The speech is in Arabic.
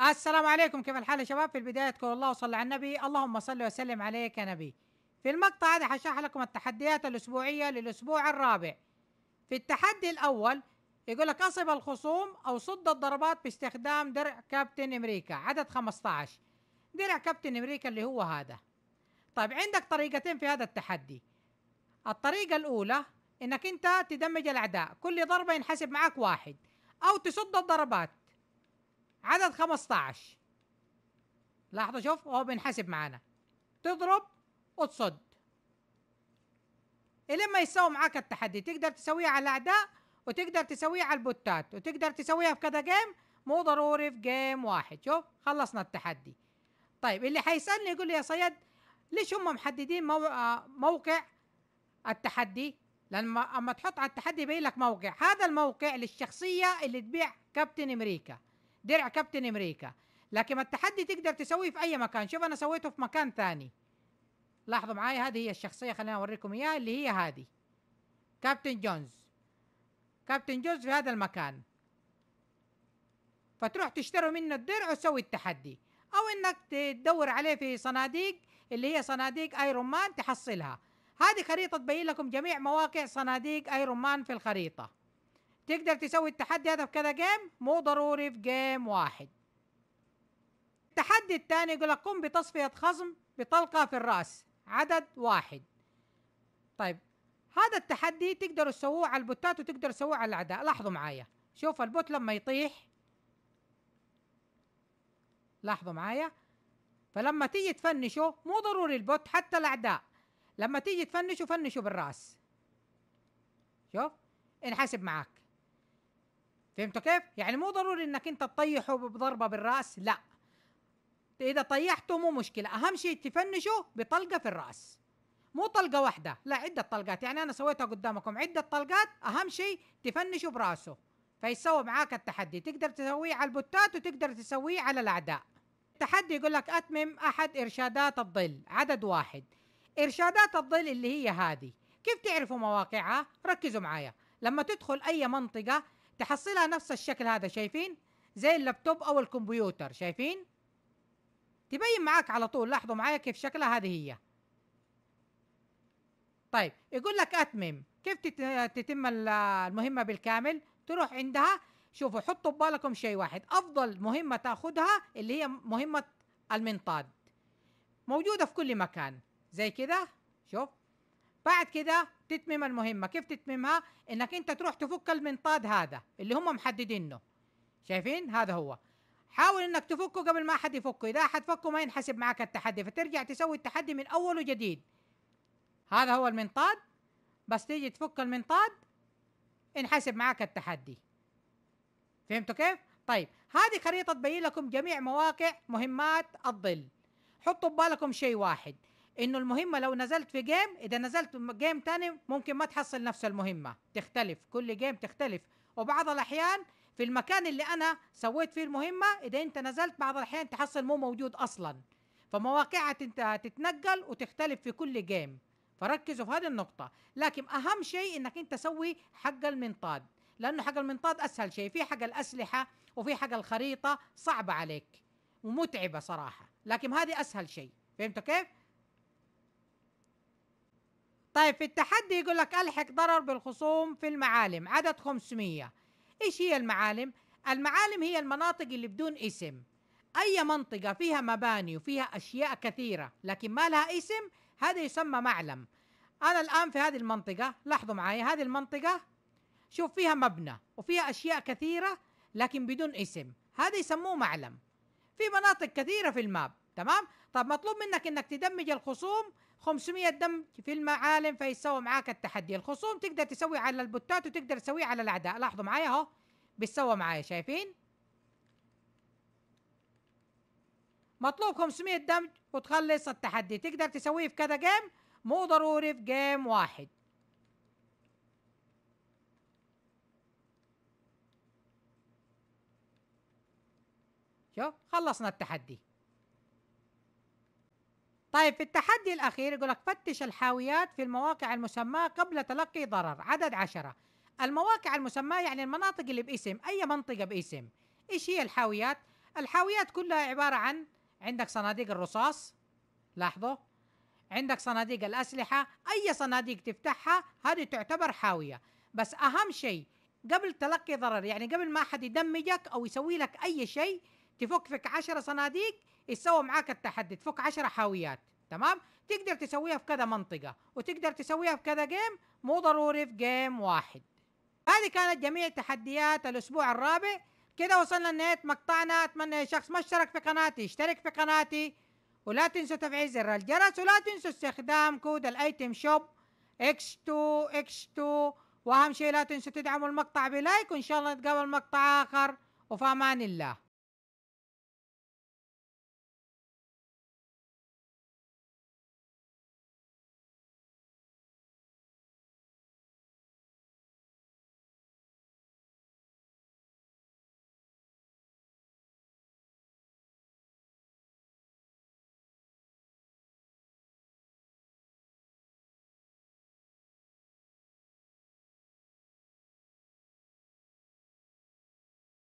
السلام عليكم كيف الحال يا شباب في البداية تقول الله وصلى على النبي اللهم صل وسلم عليك يا نبي في المقطع هذا حشرح لكم التحديات الأسبوعية للأسبوع الرابع في التحدي الأول يقول لك أصب الخصوم أو صد الضربات باستخدام درع كابتن أمريكا عدد 15 درع كابتن أمريكا اللي هو هذا طيب عندك طريقتين في هذا التحدي الطريقة الأولى إنك أنت تدمج الأعداء كل ضربة ينحسب معك واحد أو تصد الضربات عدد 15 لحظه شوف هو بينحسب معانا تضرب وتصد لما يساوي معاك التحدي تقدر تسويه على الاعداء وتقدر تسويه على البوتات وتقدر تسويها في كذا جيم مو ضروري في جيم واحد شوف خلصنا التحدي طيب اللي حيسالني يقول لي يا صياد ليش هم محددين مو... آه، موقع التحدي لان اما تحط على التحدي يبين لك موقع هذا الموقع للشخصيه اللي تبيع كابتن امريكا درع كابتن امريكا لكن التحدي تقدر تسويه في اي مكان شوف انا سويته في مكان ثاني لاحظوا معايا هذه هي الشخصيه خليني اوريكم اياها اللي هي هذه كابتن جونز كابتن جونز في هذا المكان فتروح تشتروا منه الدرع وتسوي التحدي او انك تدور عليه في صناديق اللي هي صناديق ايرون مان تحصلها هذه خريطه تبين لكم جميع مواقع صناديق ايرون مان في الخريطه تقدر تسوي التحدي هذا في كذا جيم مو ضروري في جيم واحد التحدي الثاني يقول لك قم بتصفية خصم بطلقة في الرأس عدد واحد طيب هذا التحدي تقدروا تسووه على البوتات وتقدروا تسووه على الأعداء لاحظوا معايا شوف البوت لما يطيح لاحظوا معايا فلما تيجي تفنشه مو ضروري البوت حتى الأعداء لما تيجي تفنشه فنشه بالرأس شوف انحسب معاك فهمتوا كيف؟ يعني مو ضروري انك انت تطيحه بضربه بالراس لا اذا طيحته مو مشكله اهم شيء تفنشه بطلقه في الراس مو طلقه واحده لا عده طلقات يعني انا سويتها قدامكم عده طلقات اهم شيء تفنشه براسه فيسوى معاك التحدي تقدر تسويه على البوتات وتقدر تسويه على الاعداء التحدي يقول لك اتمم احد ارشادات الظل عدد واحد ارشادات الظل اللي هي هذه كيف تعرفوا مواقعها ركزوا معايا لما تدخل اي منطقه تحصلها نفس الشكل هذا شايفين زي اللابتوب او الكمبيوتر شايفين تبين معاك على طول لاحظوا معايا كيف شكلها هذه هي طيب يقول لك اتمم كيف تتم المهمه بالكامل تروح عندها شوفوا حطوا ببالكم شيء واحد افضل مهمه تاخذها اللي هي مهمه المنطاد موجوده في كل مكان زي كده شوف بعد كده تتمم المهمه كيف تتممها انك انت تروح تفك المنطاد هذا اللي هم محددينه شايفين هذا هو حاول انك تفكه قبل ما احد يفكه اذا احد فكه ما ينحسب معك التحدي فترجع تسوي التحدي من اول وجديد هذا هو المنطاد بس تيجي تفك المنطاد انحسب معك التحدي فهمتوا كيف طيب هذه خريطه تبين لكم جميع مواقع مهمات الظل حطوا ببالكم شيء واحد انه المهمه لو نزلت في جيم اذا نزلت جيم تاني ممكن ما تحصل نفس المهمه تختلف كل جيم تختلف وبعض الاحيان في المكان اللي انا سويت فيه المهمه اذا انت نزلت بعض الاحيان تحصل مو موجود اصلا فمواقعها تتنقل وتختلف في كل جيم فركزوا في هذه النقطة لكن أهم شيء إنك أنت تسوي حق المنطاد لأنه حق المنطاد أسهل شيء في حق الأسلحة وفي حق الخريطة صعبة عليك ومتعبة صراحة لكن هذه أسهل شيء فهمتوا كيف؟ طيب في التحدي يقول لك الحق ضرر بالخصوم في المعالم عدد 500 ايش هي المعالم المعالم هي المناطق اللي بدون اسم اي منطقه فيها مباني وفيها اشياء كثيره لكن ما لها اسم هذا يسمى معلم انا الان في هذه المنطقه لاحظوا معي هذه المنطقه شوف فيها مبنى وفيها اشياء كثيره لكن بدون اسم هذا يسموه معلم في مناطق كثيره في الماب تمام طب مطلوب منك انك تدمج الخصوم 500 دم في المعالم فيسوي معاك التحدي الخصوم تقدر تسوي على البوتات وتقدر تسويه على الاعداء لاحظوا معايا اهو بيتسوى معايا شايفين مطلوب 500 دمج وتخلص التحدي تقدر تسويه في كذا جيم مو ضروري في جيم واحد شوف خلصنا التحدي طيب في التحدي الأخير يقول لك فتش الحاويات في المواقع المسماة قبل تلقي ضرر عدد عشرة المواقع المسماة يعني المناطق اللي باسم أي منطقة باسم إيش هي الحاويات؟ الحاويات كلها عبارة عن عندك صناديق الرصاص لاحظوا عندك صناديق الأسلحة أي صناديق تفتحها هذه تعتبر حاوية بس أهم شيء قبل تلقي ضرر يعني قبل ما أحد يدمجك أو يسوي لك أي شيء تفك فك 10 صناديق يتسوى معاك التحدي تفك 10 حاويات تمام تقدر تسويها في كذا منطقه وتقدر تسويها في كذا جيم مو ضروري في جيم واحد هذه كانت جميع تحديات الاسبوع الرابع كده وصلنا لنهايه مقطعنا اتمنى اي شخص ما اشترك في قناتي اشترك في قناتي ولا تنسوا تفعيل زر الجرس ولا تنسوا استخدام كود الايتم شوب اكس 2 اكس 2 واهم شيء لا تنسوا تدعموا المقطع بلايك وان شاء الله نتقابل مقطع اخر وفي امان الله